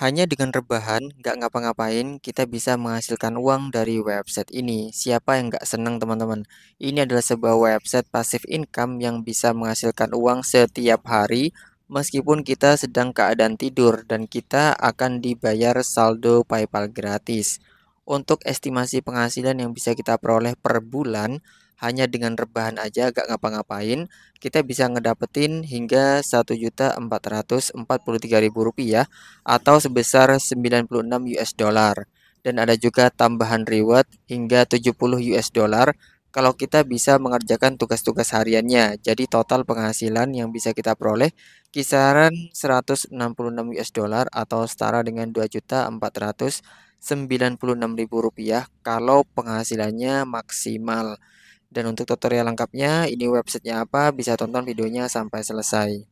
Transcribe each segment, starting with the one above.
Hanya dengan rebahan, nggak ngapa-ngapain, kita bisa menghasilkan uang dari website ini. Siapa yang nggak senang teman-teman? Ini adalah sebuah website pasif income yang bisa menghasilkan uang setiap hari meskipun kita sedang keadaan tidur dan kita akan dibayar saldo PayPal gratis. Untuk estimasi penghasilan yang bisa kita peroleh per bulan, hanya dengan rebahan aja gak ngapa-ngapain kita bisa ngedapetin hingga rp rupiah atau sebesar 96 US dollar dan ada juga tambahan reward hingga 70 US dollar kalau kita bisa mengerjakan tugas-tugas hariannya. Jadi total penghasilan yang bisa kita peroleh kisaran 166 US dollar atau setara dengan 2.496.000 rupiah kalau penghasilannya maksimal. Dan untuk tutorial lengkapnya, ini websitenya apa, bisa tonton videonya sampai selesai.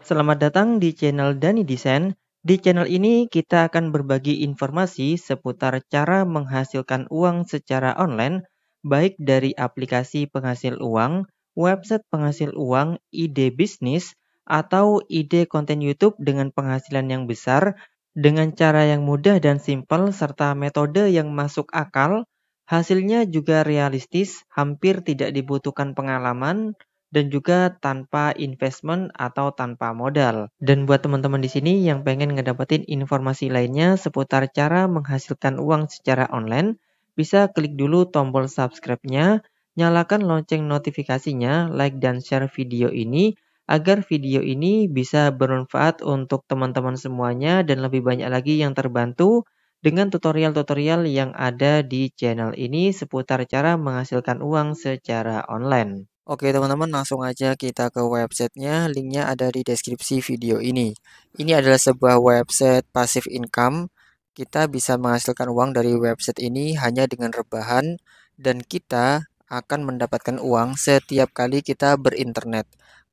Selamat datang di channel Dani Desain. Di channel ini kita akan berbagi informasi seputar cara menghasilkan uang secara online, baik dari aplikasi penghasil uang, website penghasil uang, ide bisnis, atau ide konten YouTube dengan penghasilan yang besar dengan cara yang mudah dan simpel serta metode yang masuk akal, hasilnya juga realistis, hampir tidak dibutuhkan pengalaman, dan juga tanpa investment atau tanpa modal. Dan buat teman-teman di sini yang pengen ngedapetin informasi lainnya seputar cara menghasilkan uang secara online, bisa klik dulu tombol subscribe-nya, nyalakan lonceng notifikasinya, like dan share video ini, agar video ini bisa bermanfaat untuk teman-teman semuanya dan lebih banyak lagi yang terbantu dengan tutorial-tutorial yang ada di channel ini seputar cara menghasilkan uang secara online. Oke teman-teman langsung aja kita ke websitenya, linknya ada di deskripsi video ini. Ini adalah sebuah website passive income, kita bisa menghasilkan uang dari website ini hanya dengan rebahan dan kita akan mendapatkan uang setiap kali kita berinternet.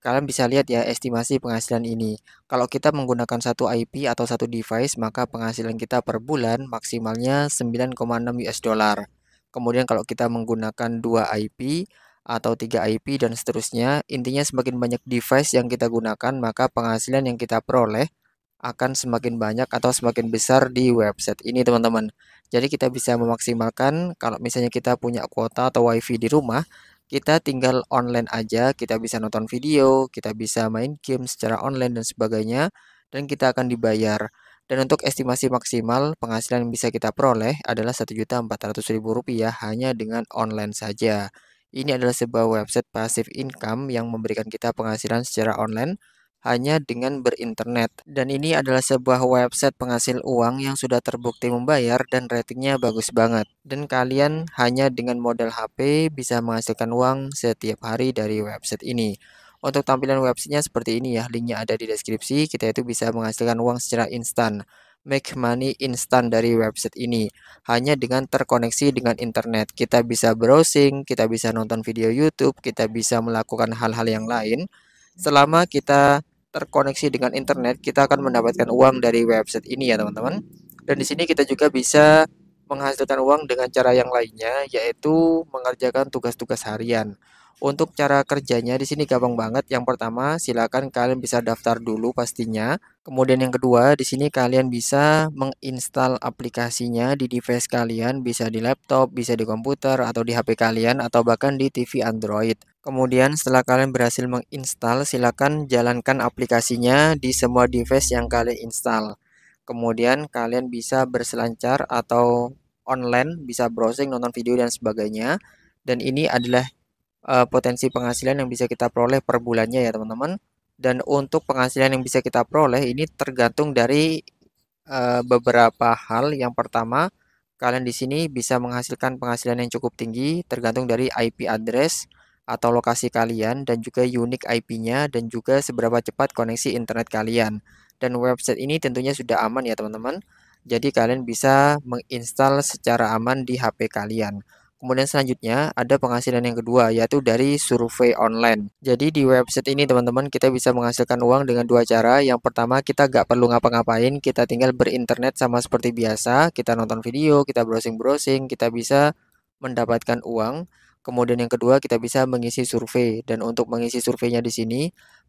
Kalian bisa lihat ya estimasi penghasilan ini. Kalau kita menggunakan satu IP atau satu device, maka penghasilan kita per bulan maksimalnya 9,6 US dollar. Kemudian kalau kita menggunakan dua IP atau tiga IP dan seterusnya, intinya semakin banyak device yang kita gunakan, maka penghasilan yang kita peroleh akan semakin banyak atau semakin besar di website ini teman-teman. Jadi kita bisa memaksimalkan kalau misalnya kita punya kuota atau wifi di rumah, kita tinggal online aja, kita bisa nonton video, kita bisa main game secara online dan sebagainya, dan kita akan dibayar. Dan untuk estimasi maksimal penghasilan yang bisa kita peroleh adalah Rp1.400.000 hanya dengan online saja. Ini adalah sebuah website passive income yang memberikan kita penghasilan secara online hanya dengan berinternet. Dan ini adalah sebuah website penghasil uang yang sudah terbukti membayar dan ratingnya bagus banget. Dan kalian hanya dengan modal HP bisa menghasilkan uang setiap hari dari website ini. Untuk tampilan websitenya seperti ini ya, linknya ada di deskripsi, kita itu bisa menghasilkan uang secara instan make money instan dari website ini. Hanya dengan terkoneksi dengan internet, kita bisa browsing, kita bisa nonton video YouTube, kita bisa melakukan hal-hal yang lain selama kita terkoneksi dengan internet, kita akan mendapatkan uang dari website ini ya teman-teman. Dan di sini kita juga bisa menghasilkan uang dengan cara yang lainnya, yaitu mengerjakan tugas-tugas harian. Untuk cara kerjanya di sini gampang banget. Yang pertama, silakan kalian bisa daftar dulu pastinya. Kemudian yang kedua, di sini kalian bisa menginstal aplikasinya di device kalian, bisa di laptop, bisa di komputer atau di HP kalian atau bahkan di TV Android. Kemudian setelah kalian berhasil menginstal, silakan jalankan aplikasinya di semua device yang kalian install. Kemudian kalian bisa berselancar atau online, bisa browsing, nonton video dan sebagainya. Dan ini adalah uh, potensi penghasilan yang bisa kita peroleh per bulannya ya teman-teman. Dan untuk penghasilan yang bisa kita peroleh ini tergantung dari uh, beberapa hal. Yang pertama, kalian di sini bisa menghasilkan penghasilan yang cukup tinggi tergantung dari IP address atau lokasi kalian dan juga unique IP-nya dan juga seberapa cepat koneksi internet kalian. Dan website ini tentunya sudah aman ya teman-teman. Jadi kalian bisa menginstal secara aman di HP kalian. Kemudian selanjutnya ada penghasilan yang kedua yaitu dari survei online. Jadi di website ini teman-teman kita bisa menghasilkan uang dengan dua cara. Yang pertama kita nggak perlu ngapa-ngapain, kita tinggal berinternet sama seperti biasa. Kita nonton video, kita browsing-browsing, kita bisa mendapatkan uang. Kemudian yang kedua kita bisa mengisi survei dan untuk mengisi surveinya di sini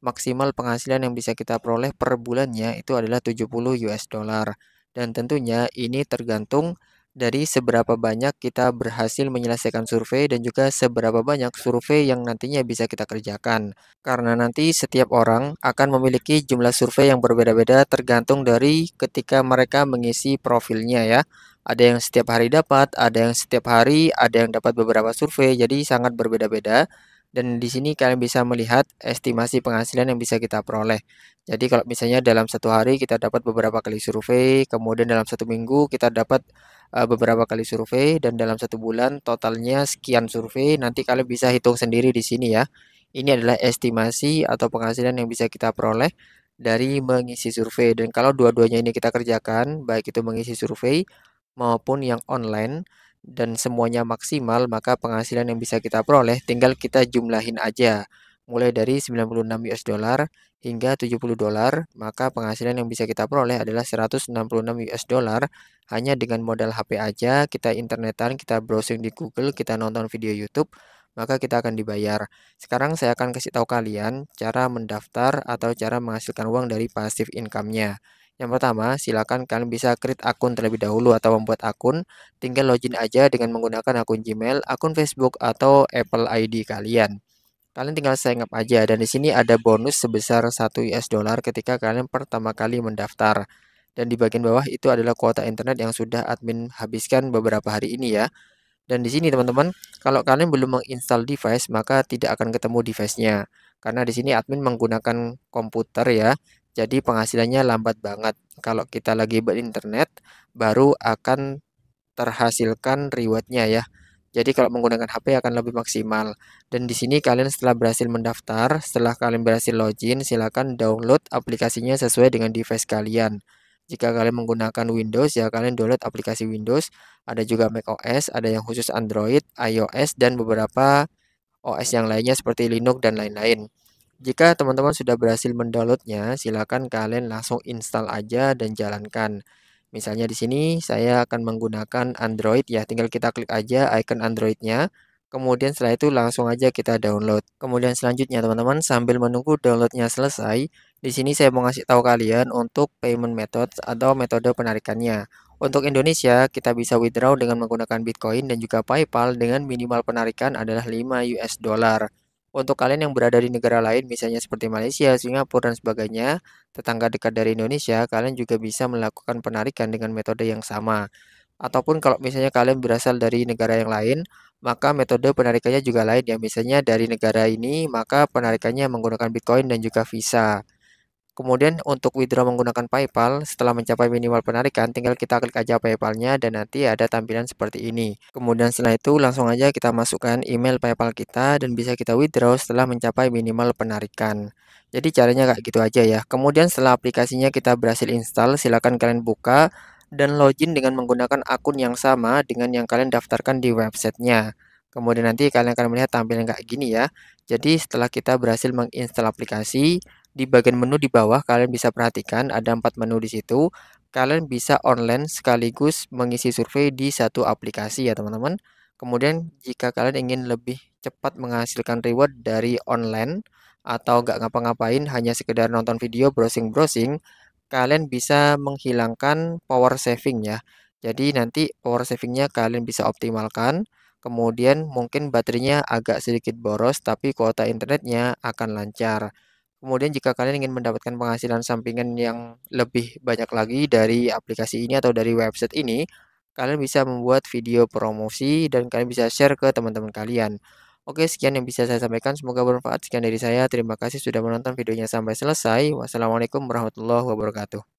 maksimal penghasilan yang bisa kita peroleh per bulannya itu adalah 70 US dollar. Dan tentunya ini tergantung dari seberapa banyak kita berhasil menyelesaikan survei dan juga seberapa banyak survei yang nantinya bisa kita kerjakan. Karena nanti setiap orang akan memiliki jumlah survei yang berbeda-beda tergantung dari ketika mereka mengisi profilnya ya. Ada yang setiap hari dapat, ada yang setiap hari, ada yang dapat beberapa survei, jadi sangat berbeda-beda dan di sini kalian bisa melihat estimasi penghasilan yang bisa kita peroleh. Jadi kalau misalnya dalam satu hari kita dapat beberapa kali survei, kemudian dalam satu minggu kita dapat Eh, beberapa kali survei dan dalam satu bulan totalnya sekian survei. Nanti kalian bisa hitung sendiri di sini ya. Ini adalah estimasi atau penghasilan yang bisa kita peroleh dari mengisi survei. Dan kalau dua-duanya ini kita kerjakan, baik itu mengisi survei maupun yang online dan semuanya maksimal, maka penghasilan yang bisa kita peroleh tinggal kita jumlahin aja mulai dari 96 US dollar hingga 70 dolar, maka penghasilan yang bisa kita peroleh adalah 166 US dollar hanya dengan modal HP aja, kita internetan, kita browsing di Google, kita nonton video YouTube, maka kita akan dibayar. Sekarang saya akan kasih tahu kalian cara mendaftar atau cara menghasilkan uang dari passive income-nya. Yang pertama, silakan kalian bisa create akun terlebih dahulu atau membuat akun. Tinggal login aja dengan menggunakan akun Gmail, akun Facebook, atau Apple ID kalian. Kalian tinggal sign up aja dan di sini ada bonus sebesar 1 US dollar ketika kalian pertama kali mendaftar. Dan di bagian bawah itu adalah kuota internet yang sudah admin habiskan beberapa hari ini ya. Dan di sini teman-teman, kalau kalian belum menginstal device maka tidak akan ketemu device-nya. Karena di sini admin menggunakan komputer ya. Jadi penghasilannya lambat banget. Kalau kita lagi berinternet baru akan terhasilkan rewardnya ya. Jadi kalau menggunakan HP akan lebih maksimal. Dan di sini kalian setelah berhasil mendaftar, setelah kalian berhasil login, silakan download aplikasinya sesuai dengan device kalian. Jika kalian menggunakan Windows, ya kalian download aplikasi Windows. Ada juga macOS, ada yang khusus Android, iOS, dan beberapa OS yang lainnya seperti Linux dan lain-lain. Jika teman-teman sudah berhasil mendownloadnya, silakan kalian langsung install aja dan jalankan. Misalnya di sini saya akan menggunakan Android ya, tinggal kita klik aja icon Androidnya. Kemudian setelah itu langsung aja kita download. Kemudian selanjutnya teman-teman sambil menunggu downloadnya selesai, di sini saya mau ngasih tahu kalian untuk payment method atau metode penarikannya. Untuk Indonesia, kita bisa withdraw dengan menggunakan Bitcoin dan juga PayPal dengan minimal penarikan adalah 5 US dollar. Untuk kalian yang berada di negara lain, misalnya seperti Malaysia, Singapura, dan sebagainya, tetangga dekat dari Indonesia, kalian juga bisa melakukan penarikan dengan metode yang sama. Ataupun kalau misalnya kalian berasal dari negara yang lain, maka metode penarikannya juga lain ya. Misalnya dari negara ini, maka penarikannya menggunakan Bitcoin dan juga Visa. Kemudian untuk withdraw menggunakan PayPal, setelah mencapai minimal penarikan, tinggal kita klik aja PayPal-nya dan nanti ada tampilan seperti ini. Kemudian setelah itu langsung aja kita masukkan email PayPal kita dan bisa kita withdraw setelah mencapai minimal penarikan. Jadi caranya kayak gitu aja ya. Kemudian setelah aplikasinya kita berhasil install, silakan kalian buka dan login dengan menggunakan akun yang sama dengan yang kalian daftarkan di websitenya. Kemudian nanti kalian akan melihat tampilan kayak gini ya. Jadi setelah kita berhasil menginstal aplikasi, di bagian menu di bawah kalian bisa perhatikan ada empat menu di situ. Kalian bisa online sekaligus mengisi survei di satu aplikasi ya teman-teman. Kemudian jika kalian ingin lebih cepat menghasilkan reward dari online atau gak ngapa-ngapain hanya sekedar nonton video browsing-browsing, kalian bisa menghilangkan power saving ya. Jadi nanti power savingnya kalian bisa optimalkan. Kemudian mungkin baterainya agak sedikit boros tapi kuota internetnya akan lancar. Kemudian jika kalian ingin mendapatkan penghasilan sampingan yang lebih banyak lagi dari aplikasi ini atau dari website ini, kalian bisa membuat video promosi dan kalian bisa share ke teman-teman kalian. Oke, sekian yang bisa saya sampaikan. Semoga bermanfaat. Sekian dari saya. Terima kasih sudah menonton videonya sampai selesai. Wassalamualaikum warahmatullahi wabarakatuh.